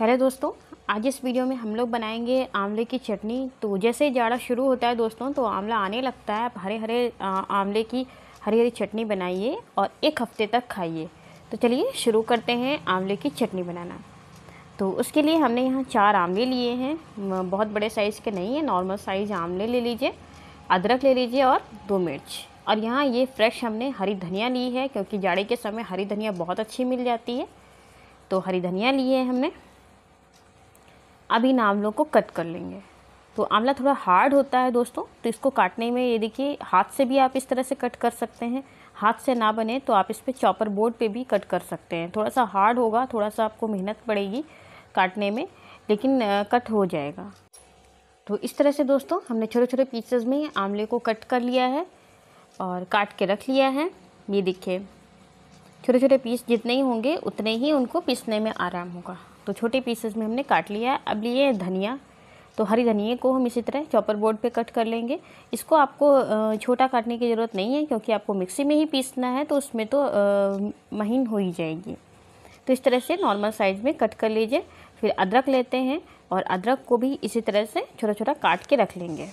hello दोस्तों आज इस वीडियो में हम लोग बनाएंगे आंवले की चटनी तो जैसे जाड़ा शुरू होता है दोस्तों तो आंवला आने लगता है हरे हरे आंवले की हरी हरी चटनी बनाइए और एक हफ्ते तक खाइए तो चलिए शुरू करते हैं आंवले की चटनी बनाना तो उसके लिए हमने यहाँ चार आंवले लिए हैं बहुत बड़े साइज़ के नहीं है नॉर्मल साइज़ आंवले ले लीजिए अदरक ले लीजिए और दो मिर्च और यहाँ ये फ्रेश हमने हरी धनिया ली है क्योंकि जाड़े के समय हरी धनिया बहुत अच्छी मिल जाती है तो हरी धनिया लिए है हमने अब इन आंवलों को कट कर लेंगे तो आंवला थोड़ा हार्ड होता है दोस्तों तो इसको काटने में ये देखिए हाथ से भी आप इस तरह से कट कर सकते हैं हाथ से ना बने तो आप इस पर चॉपर बोर्ड पे भी कट कर सकते हैं थोड़ा सा हार्ड होगा थोड़ा सा आपको मेहनत पड़ेगी काटने में लेकिन कट हो जाएगा तो इस तरह से दोस्तों हमने छोटे छोटे पीसेस में आंवले को कट कर लिया है और काट के रख लिया है ये देखिए छोटे छोटे पीस जितने ही होंगे उतने ही उनको पीसने में आराम होगा तो छोटे पीसेस में हमने काट लिया है अब लिए धनिया तो हरी धनिए को हम इसी तरह चॉपर बोर्ड पे कट कर लेंगे इसको आपको छोटा काटने की ज़रूरत नहीं है क्योंकि आपको मिक्सी में ही पीसना है तो उसमें तो महीन हो ही जाएगी तो इस तरह से नॉर्मल साइज़ में कट कर लीजिए फिर अदरक लेते हैं और अदरक को भी इसी तरह से छोटा छोटा काट के रख लेंगे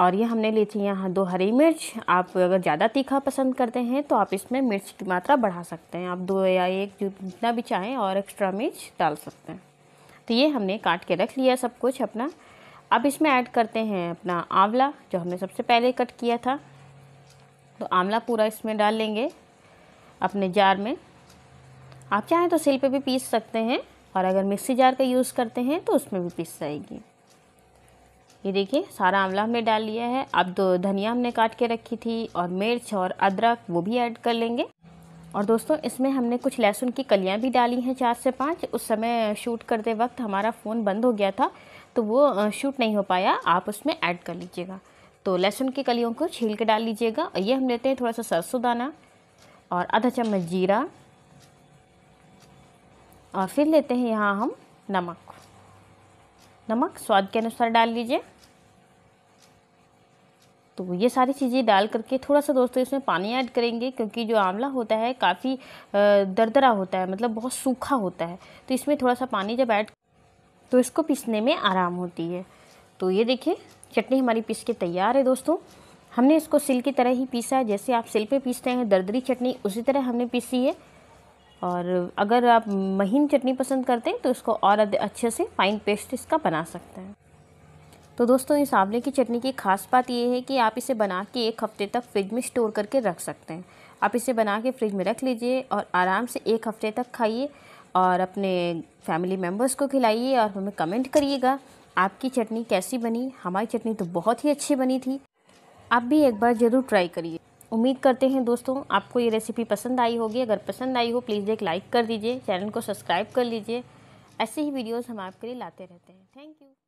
और ये हमने ली थी यहाँ दो हरी मिर्च आप अगर ज़्यादा तीखा पसंद करते हैं तो आप इसमें मिर्च की मात्रा बढ़ा सकते हैं आप दो या एक जितना भी चाहें और एक्स्ट्रा मिर्च डाल सकते हैं तो ये हमने काट के रख लिया सब कुछ अपना अब इसमें ऐड करते हैं अपना आंवला जो हमने सबसे पहले कट किया था तो आंवला पूरा इसमें डाल लेंगे अपने जार में आप चाहें तो सिल पे भी पीस सकते हैं और अगर मिक्सी जार का यूज़ करते हैं तो उसमें भी पीस जाएगी ये देखिए सारा आंवला हमने डाल लिया है अब दो धनिया हमने काट के रखी थी और मिर्च और अदरक वो भी ऐड कर लेंगे और दोस्तों इसमें हमने कुछ लहसुन की कलियां भी डाली हैं चार से पाँच उस समय शूट करते वक्त हमारा फ़ोन बंद हो गया था तो वो शूट नहीं हो पाया आप उसमें ऐड कर लीजिएगा तो लहसुन की कलियों को छील के डाल लीजिएगा ये हम लेते हैं थोड़ा सा सरसों दाना और आधा चम्मच जीरा और फिर लेते हैं यहाँ हम नमक नमक स्वाद के अनुसार डाल लीजिए तो ये सारी चीज़ें डाल करके थोड़ा सा दोस्तों इसमें पानी ऐड करेंगे क्योंकि जो आंवला होता है काफ़ी दरदरा होता है मतलब बहुत सूखा होता है तो इसमें थोड़ा सा पानी जब ऐड तो इसको पीसने में आराम होती है तो ये देखिए चटनी हमारी पीस के तैयार है दोस्तों हमने इसको सिल की तरह ही पीसा है जैसे आप सिल पे पीसते हैं दरदरी चटनी उसी तरह हमने पीसी है और अगर आप महीन चटनी पसंद करते हैं तो इसको और अच्छे से फाइन पेस्ट इसका बना सकते हैं तो दोस्तों इस आंवले की चटनी की खास बात यह है कि आप इसे बना के एक हफ़्ते तक फ्रिज में स्टोर करके रख सकते हैं आप इसे बना के फ्रिज में रख लीजिए और आराम से एक हफ़्ते तक खाइए और अपने फैमिली मेम्बर्स को खिलाइए और हमें कमेंट करिएगा आपकी चटनी कैसी बनी हमारी चटनी तो बहुत ही अच्छी बनी थी आप भी एक बार ज़रूर ट्राई करिए उम्मीद करते हैं दोस्तों आपको ये रेसिपी पसंद आई होगी अगर पसंद आई हो प्लीज़ एक लाइक कर दीजिए चैनल को सब्सक्राइब कर लीजिए ऐसे ही वीडियोस हम आपके लिए लाते रहते हैं थैंक यू